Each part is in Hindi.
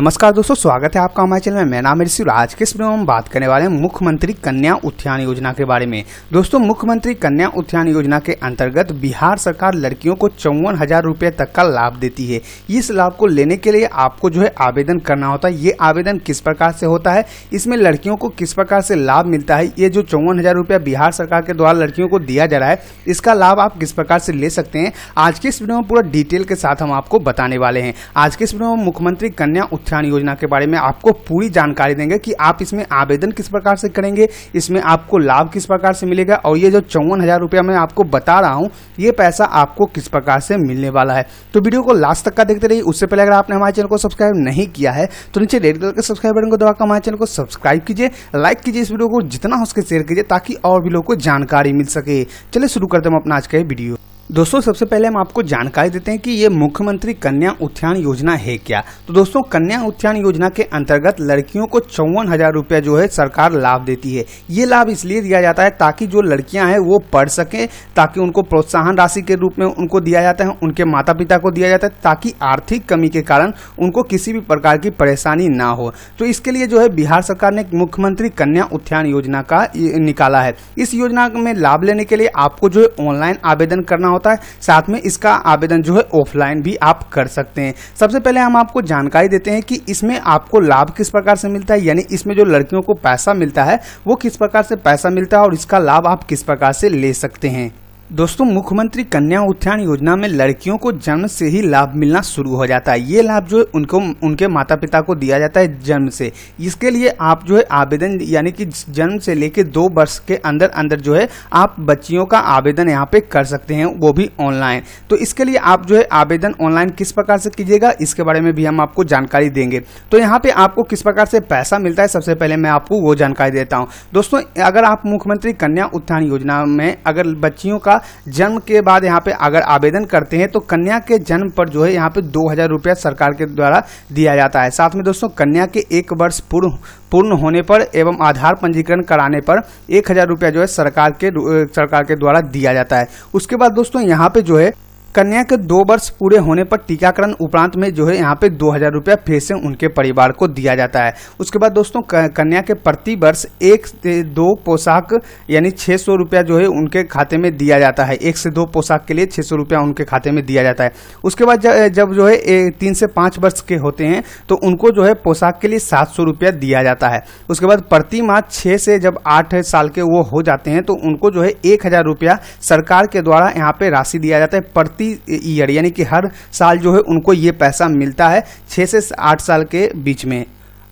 नमस्कार दोस्तों स्वागत है आपका हमारे चैनल में मैं नाम ऋषि आज के इसमें हम बात करने वाले हैं मुख्यमंत्री कन्या उत्थान योजना के बारे में दोस्तों मुख्यमंत्री कन्या उत्थान योजना के अंतर्गत बिहार सरकार लड़कियों को चौवन हजार रूपए तक का लाभ देती है इस लाभ को लेने के लिए आपको जो है आवेदन करना होता है ये आवेदन किस प्रकार से होता है इसमें लड़कियों को किस प्रकार से लाभ मिलता है ये जो चौवन हजार बिहार सरकार के द्वारा लड़कियों को दिया जा रहा है इसका लाभ आप किस प्रकार से ले सकते हैं आज के इस वीडियो में पूरा डिटेल के साथ हम आपको बताने वाले हैं आज के इस वीडियो में मुख्यमंत्री कन्या उत्थान योजना के बारे में आपको पूरी जानकारी देंगे कि आप इसमें आवेदन किस प्रकार से करेंगे इसमें आपको लाभ किस प्रकार से मिलेगा और ये जो चौवन हजार रुपया मैं आपको बता रहा हूँ ये पैसा आपको किस प्रकार से मिलने वाला है तो वीडियो को लास्ट तक का देखते रहिए उससे पहले अगर आपने हमारे चैनल को सब्सक्राइब नहीं किया है तो नीचे रेड कलर के सब्सक्राइब बटन को दबाकर हमारे चैनल को सब्सक्राइब कीजिए लाइक कीजिए इस वीडियो को जितना हो सके शेयर कीजिए ताकि और भी लोग को जानकारी मिल सके चले शुरू करते हम अपना आज का वीडियो दोस्तों सबसे पहले हम आपको जानकारी देते हैं कि ये मुख्यमंत्री कन्या उत्थान योजना है क्या तो दोस्तों कन्या उत्थान योजना के अंतर्गत लड़कियों को चौवन हजार रुपया जो है सरकार लाभ देती है ये लाभ इसलिए दिया जाता है ताकि जो लड़कियां हैं वो पढ़ सकें ताकि उनको प्रोत्साहन राशि के रूप में उनको दिया जाता है उनके माता पिता को दिया जाता है ताकि आर्थिक कमी के कारण उनको किसी भी प्रकार की परेशानी ना हो तो इसके लिए जो है बिहार सरकार ने मुख्यमंत्री कन्या उत्थान योजना का निकाला है इस योजना में लाभ लेने के लिए आपको जो है ऑनलाइन आवेदन करना होता है साथ में इसका आवेदन जो है ऑफलाइन भी आप कर सकते हैं सबसे पहले हम आपको जानकारी देते हैं कि इसमें आपको लाभ किस प्रकार से मिलता है यानी इसमें जो लड़कियों को पैसा मिलता है वो किस प्रकार से पैसा मिलता है और इसका लाभ आप किस प्रकार से ले सकते हैं दोस्तों मुख्यमंत्री कन्या उत्थान योजना में लड़कियों को जन्म से ही लाभ मिलना शुरू हो जाता है ये लाभ जो है उनको उनके माता पिता को दिया जाता है जन्म से इसके लिए आप जो है आवेदन यानी कि जन्म से लेकर दो वर्ष के अंदर अंदर जो है आप बच्चियों का आवेदन यहाँ पे कर सकते हैं वो भी ऑनलाइन तो इसके लिए आप जो है आवेदन ऑनलाइन किस प्रकार से कीजिएगा इसके बारे में भी हम आपको जानकारी देंगे तो यहाँ पे आपको किस प्रकार से पैसा मिलता है सबसे पहले मैं आपको वो जानकारी देता हूँ दोस्तों अगर आप मुख्यमंत्री कन्या उत्थान योजना में अगर बच्चियों का जन्म के बाद यहाँ पे अगर आवेदन करते हैं तो कन्या के जन्म पर जो है यहाँ पे दो हजार रुपया सरकार के द्वारा दिया जाता है साथ में दोस्तों कन्या के एक वर्ष पूर्ण पूर्ण होने पर एवं आधार पंजीकरण कराने पर एक हजार रुपया जो है सरकार के सरकार के द्वारा दिया जाता है उसके बाद दोस्तों यहाँ पे जो है कन्या के दो वर्ष पूरे होने पर टीकाकरण उपरांत में जो है यहाँ पे दो हजार रुपया फिर से उनके परिवार को दिया जाता है उसके बाद दोस्तों कन्या के प्रति वर्ष एक से दो पोशाक यानी छह सौ रुपया जो है उनके खाते में दिया जाता है एक से दो पोशाक के लिए छह सौ रुपया उनके खाते में दिया जाता है उसके बाद जब जो है तीन से पांच वर्ष के होते हैं तो उनको जो है पोशाक के लिए सात सौ रुपया दिया जाता है उसके बाद प्रति माह छह से जब आठ साल के वो हो जाते हैं तो उनको जो है एक हजार रुपया सरकार के द्वारा यहाँ पे राशि दिया जाता है प्रति एवरी ईयर यानी कि हर साल जो है उनको ये पैसा मिलता है छः से आठ साल के बीच में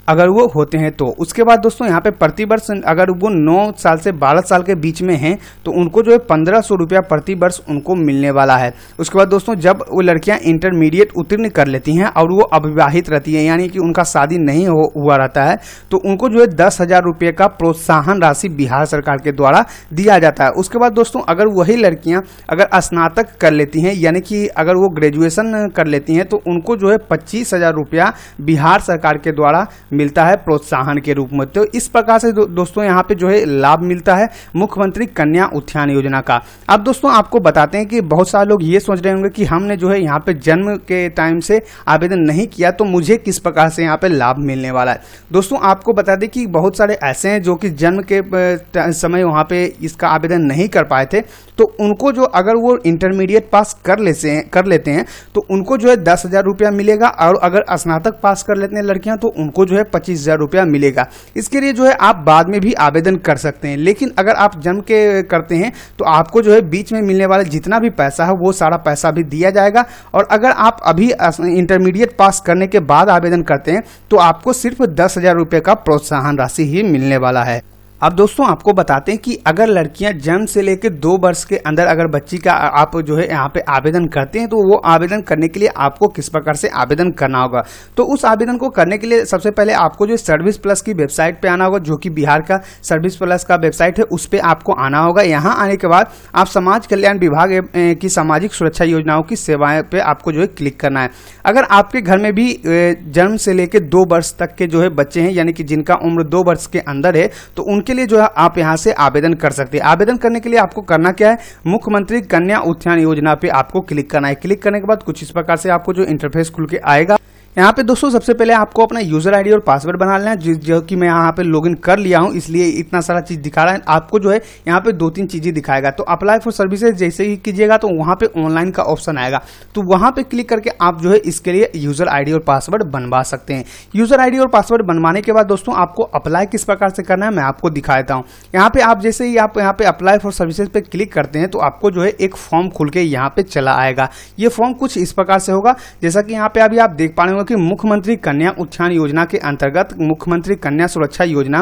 अगर वो होते हैं तो उसके बाद दोस्तों यहाँ पे प्रति वर्ष अगर वो 9 साल से 12 साल के बीच में हैं तो उनको जो है पंद्रह सौ रुपया प्रति वर्ष उनको मिलने वाला है उसके बाद दोस्तों जब वो लड़कियाँ इंटरमीडिएट उत्तीर्ण कर लेती हैं और वो अविवाहित रहती हैं यानी कि उनका शादी नहीं हो, हुआ रहता है तो उनको जो है दस हजार का प्रोत्साहन राशि बिहार सरकार के द्वारा दिया जाता है उसके बाद दोस्तों अगर वही लड़कियाँ अगर स्नातक कर लेती हैं यानी कि अगर वो ग्रेजुएशन कर लेती हैं तो उनको जो है पच्चीस हजार रुपया बिहार सरकार के द्वारा मिलता है प्रोत्साहन के रूप में तो इस प्रकार से दो, दोस्तों यहाँ पे जो है लाभ मिलता है मुख्यमंत्री कन्या उत्थान योजना का अब दोस्तों आपको बताते हैं कि बहुत सारे लोग ये सोच रहे होंगे कि हमने जो है यहाँ पे जन्म के टाइम से आवेदन नहीं किया तो मुझे किस प्रकार से यहाँ पे लाभ मिलने वाला है दोस्तों आपको बता दें कि बहुत सारे ऐसे हैं जो कि जन्म के समय वहाँ पे इसका आवेदन नहीं कर पाए थे तो उनको जो अगर वो इंटरमीडिएट पास कर लेते हैं कर लेते हैं तो उनको जो है दस हजार रुपया मिलेगा और अगर स्नातक पास कर लेते हैं लड़कियां तो उनको जो है है पच्चीस हज़ार रुपया मिलेगा इसके लिए जो है आप बाद में भी आवेदन कर सकते हैं लेकिन अगर आप जन्म के करते हैं तो आपको जो है बीच में मिलने वाला जितना भी पैसा है वो सारा पैसा भी दिया जाएगा और अगर आप अभी इंटरमीडिएट पास करने के बाद आवेदन करते हैं तो आपको सिर्फ दस हज़ार रूपए का प्रोत्साहन राशि ही मिलने वाला है अब दोस्तों आपको बताते हैं कि अगर लड़कियां जन्म से लेकर दो वर्ष के अंदर अगर बच्ची का आप जो है यहाँ पे आवेदन करते हैं तो वो आवेदन करने के लिए आपको किस प्रकार से आवेदन करना होगा तो उस आवेदन को करने के लिए सबसे पहले आपको जो सर्विस प्लस की वेबसाइट पे आना होगा जो कि बिहार का सर्विस प्लस का वेबसाइट है उस पर आपको आना होगा यहाँ आने के बाद आप समाज कल्याण विभाग की सामाजिक सुरक्षा योजनाओं की सेवाएं पर आपको जो है क्लिक करना है अगर आपके घर में भी जन्म से लेकर दो वर्ष तक के जो है बच्चे हैं यानी कि जिनका उम्र दो वर्ष के अंदर है तो उन उनके लिए जो है आप यहाँ से आवेदन कर सकते हैं आवेदन करने के लिए आपको करना क्या है मुख्यमंत्री कन्या उत्थान योजना पे आपको क्लिक करना है क्लिक करने के बाद कुछ इस प्रकार से आपको जो इंटरफेस खुल के आएगा यहाँ पे दोस्तों सबसे पहले आपको अपना यूजर आईडी और पासवर्ड बना लेना है जो कि मैं यहाँ पे लॉगिन कर लिया हूँ इसलिए इतना सारा चीज दिखा रहा है आपको जो है यहाँ पे दो तीन चीजें दिखाएगा तो अप्लाई फॉर सर्विसेज जैसे ही कीजिएगा तो वहाँ पे ऑनलाइन का ऑप्शन आएगा तो वहाँ पे क्लिक करके आप जो है इसके लिए यूजर आईडी और पासवर्ड बनवा सकते हैं यूजर आईडी और पासवर्ड बनवाने के बाद दोस्तों आपको अप्लाई किस प्रकार से करना है मैं आपको दिखा देता हूँ यहाँ पे आप जैसे ही आप यहाँ पे अप्लाई फॉर सर्विसेज पे क्लिक करते हैं तो आपको जो है एक फॉर्म खुल के यहाँ पे चला आएगा ये फॉर्म कुछ इस प्रकार से होगा जैसा कि यहाँ पे अभी आप देख पा रहे हो क्योंकि मुख्यमंत्री कन्या उत्थान योजना के अंतर्गत मुख्यमंत्री कन्या सुरक्षा योजना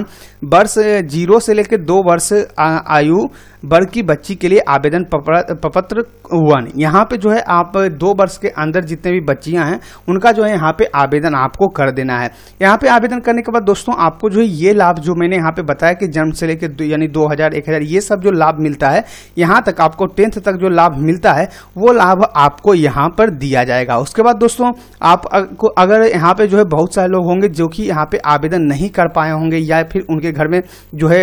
वर्ष जीरो से लेकर दो वर्ष आयु वर्ग की बच्ची के लिए आवेदन प्रपत्र नहीं यहाँ पे जो है आप दो वर्ष के अंदर जितने भी बच्चियाँ हैं उनका जो है यहाँ पे आवेदन आपको कर देना है यहाँ पे आवेदन करने के बाद दोस्तों आपको जो है ये लाभ जो मैंने यहाँ पे बताया कि जन्म से लेकर यानी दो हजार एक हजार ये सब जो लाभ मिलता है यहाँ तक आपको टेंथ तक जो लाभ मिलता है वो लाभ आपको यहाँ पर दिया जाएगा उसके बाद दोस्तों आपको अगर यहाँ पे जो है बहुत सारे लोग होंगे जो कि यहाँ पे आवेदन नहीं कर पाए होंगे या फिर उनके घर में जो है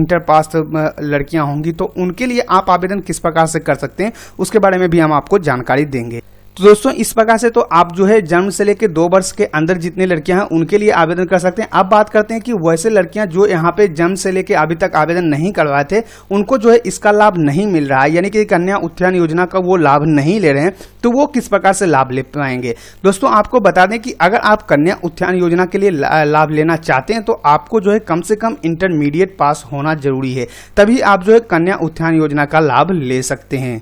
इंटर पास लड़कियां होंगी तो उनके लिए आप आवेदन किस प्रकार से कर सकते हैं उसके बारे में भी हम आपको जानकारी देंगे तो दोस्तों इस प्रकार से तो आप जो है जन्म से लेकर दो वर्ष के अंदर जितने लड़कियां हैं उनके लिए आवेदन कर सकते हैं अब बात करते हैं कि वैसे लड़कियां जो यहाँ पे जन्म से लेकर अभी तक आवेदन नहीं करवाए थे उनको जो है इसका लाभ नहीं मिल रहा है यानी कि कन्या उत्थान योजना का वो लाभ नहीं ले रहे हैं तो वो किस प्रकार से लाभ ले पाएंगे दोस्तों आपको बता दें कि अगर आप कन्या उत्थान योजना के लिए लाभ लेना चाहते हैं तो आपको जो है कम से कम इंटरमीडिएट पास होना जरूरी है तभी आप जो है कन्या उत्थान योजना का लाभ ले सकते हैं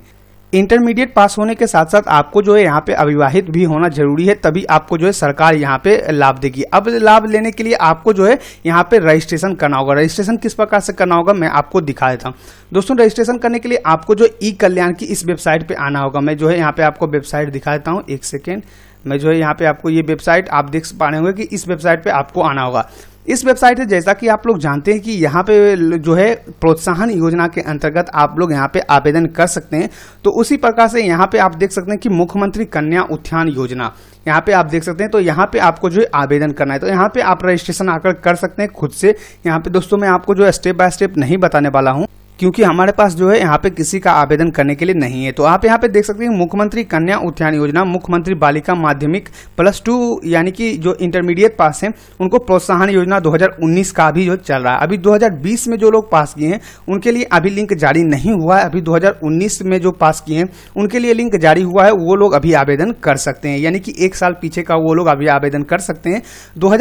इंटरमीडिएट पास होने के साथ साथ आपको जो है यहाँ पे अविवाहित भी होना जरूरी है तभी आपको जो है सरकार यहाँ पे लाभ देगी अब लाभ लेने के लिए आपको जो है यहाँ पे रजिस्ट्रेशन करना होगा रजिस्ट्रेशन किस प्रकार से करना होगा मैं आपको दिखा देता हूँ दोस्तों रजिस्ट्रेशन करने के लिए आपको जो ई कल्याण की इस वेबसाइट पर आना होगा मैं जो है यहाँ पे आपको वेबसाइट दिखा देता हूँ एक सेकेंड मैं जो है यहाँ पे आपको ये वेबसाइट आप देख पा रहे होंगे कि इस वेबसाइट पे आपको आना होगा इस वेबसाइट है जैसा कि आप लोग जानते हैं कि यहाँ पे जो है प्रोत्साहन योजना के अंतर्गत आप लोग यहाँ पे आवेदन कर सकते हैं तो उसी प्रकार से यहाँ पे आप देख सकते हैं कि मुख्यमंत्री कन्या उत्थान योजना यहाँ पे आप देख सकते हैं तो यहाँ पे आपको जो है आवेदन करना है तो यहाँ पे आप रजिस्ट्रेशन आकर कर सकते हैं खुद से यहाँ पे दोस्तों मैं आपको जो स्टेप बाय स्टेप नहीं बताने वाला हूँ क्योंकि हमारे पास जो है यहाँ पे किसी का आवेदन करने के लिए नहीं है तो आप यहाँ पे देख सकते हैं मुख्यमंत्री कन्या उत्थान योजना मुख्यमंत्री बालिका माध्यमिक प्लस टू यानी कि जो इंटरमीडिएट पास है उनको प्रोत्साहन योजना 2019 का भी जो चल रहा है अभी 2020 में जो लोग पास किए हैं उनके लिए अभी लिंक जारी नहीं हुआ है अभी दो में जो पास किए हैं उनके लिए लिंक जारी हुआ है वो लोग अभी आवेदन कर सकते हैं यानी कि एक साल पीछे का वो लोग अभी आवेदन कर सकते हैं दो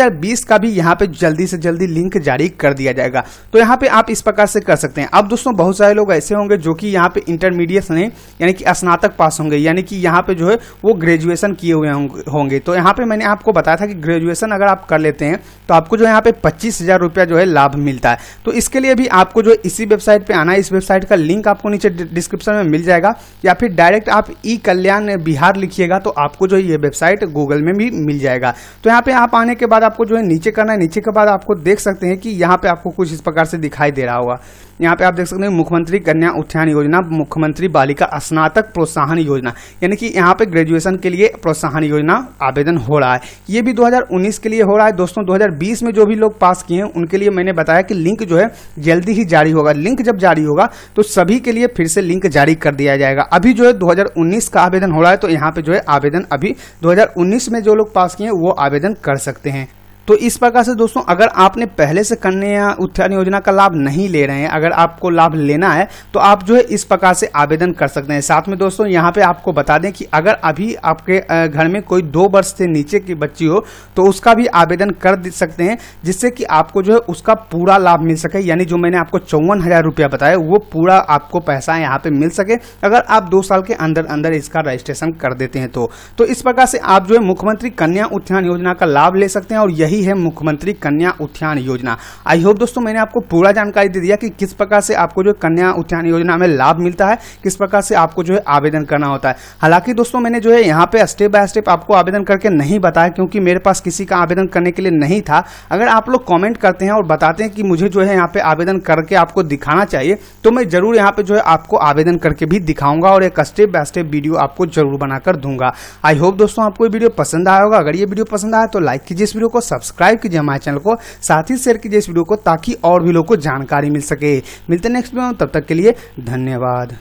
का भी यहाँ पे जल्दी से जल्दी लिंक जारी कर दिया जाएगा तो यहाँ पे आप इस प्रकार से कर सकते हैं अब दोस्तों दोस्तों बहुत सारे लोग ऐसे होंगे जो कि यहाँ पे इंटरमीडिएट नहीं यानी कि स्नातक पास होंगे यानी कि यहाँ पे जो है वो ग्रेजुएशन किए हुए होंगे तो यहाँ पे मैंने आपको बताया था कि ग्रेजुएशन अगर आप कर लेते हैं तो आपको जो यहाँ पे पच्चीस हजार रुपया जो है लाभ मिलता है तो इसके लिए भी आपको जो इसी वेबसाइट पे आना है इस वेबसाइट का लिंक आपको नीचे डिस्क्रिप्शन में मिल जाएगा या फिर डायरेक्ट आप ई कल्याण बिहार लिखिएगा तो आपको जो ये वेबसाइट गूगल में भी मिल जाएगा तो यहाँ पे आप आने के बाद आपको जो है नीचे करना है नीचे के बाद आपको देख सकते हैं कि यहाँ पे आपको कुछ इस प्रकार से दिखाई दे रहा होगा यहाँ पे आप देख सकते हैं मुख्यमंत्री कन्या उत्थान योजना मुख्यमंत्री बालिका स्नातक प्रोत्साहन योजना यानी कि यहाँ पे ग्रेजुएशन के लिए प्रोत्साहन योजना आवेदन हो रहा है ये भी 2019 के लिए हो रहा है दोस्तों 2020 में जो भी लोग पास किए हैं उनके लिए मैंने बताया कि लिंक जो है जल्दी ही जारी होगा लिंक जब जारी होगा तो सभी के लिए फिर से लिंक जारी कर दिया जाएगा अभी जो है दो का आवेदन हो रहा है तो यहाँ पे जो है आवेदन अभी दो में जो लोग पास किए हैं वो आवेदन कर सकते हैं तो इस प्रकार से दोस्तों अगर आपने पहले से कन्या उत्थान योजना का लाभ नहीं ले रहे हैं अगर आपको लाभ लेना है तो आप जो है इस प्रकार से आवेदन कर सकते हैं साथ में दोस्तों यहाँ पे आपको बता दें कि अगर अभी आपके घर में कोई दो वर्ष से नीचे की बच्ची हो तो उसका भी आवेदन कर सकते हैं जिससे कि आपको जो है उसका पूरा लाभ मिल सके यानी जो मैंने आपको चौवन हजार रुपया बताया वो पूरा आपको पैसा यहाँ पे मिल सके अगर आप दो साल के अंदर अंदर इसका रजिस्ट्रेशन कर देते हैं तो, तो इस प्रकार से आप जो है मुख्यमंत्री कन्या उत्थान योजना का लाभ ले सकते हैं और यही यही है मुख्यमंत्री कन्या उत्थान योजना आई होप दोस्तों मैंने आपको पूरा जानकारी दे दिया कि किस प्रकार से आपको जो कन्या उत्थान योजना में लाभ मिलता है किस प्रकार से आपको जो है आवेदन करना होता है हालांकि दोस्तों मैंने जो है यहाँ पे स्टेप बाय स्टेप आपको आवेदन करके नहीं बताया क्योंकि मेरे पास किसी का आवेदन करने के लिए नहीं था अगर आप लोग कॉमेंट करते हैं और बताते हैं कि मुझे जो है यहाँ पे आवेदन करके आपको दिखाना चाहिए तो मैं जरूर यहाँ पे जो है आपको आवेदन करके भी दिखाऊंगा और एक स्टेप बाय स्टेप वीडियो आपको जरूर बनाकर दूंगा आई होप दोस्तों आपको ये वीडियो पसंद आया होगा अगर ये वीडियो पसंद आया तो लाइक कीजिए इस वीडियो को सब्सक्राइब सब्सक्राइब कीजिए हमारे चैनल को साथ ही शेयर कीजिए इस वीडियो को ताकि और भी लोग को जानकारी मिल सके मिलते नेक्स्ट वीडियो तब तक के लिए धन्यवाद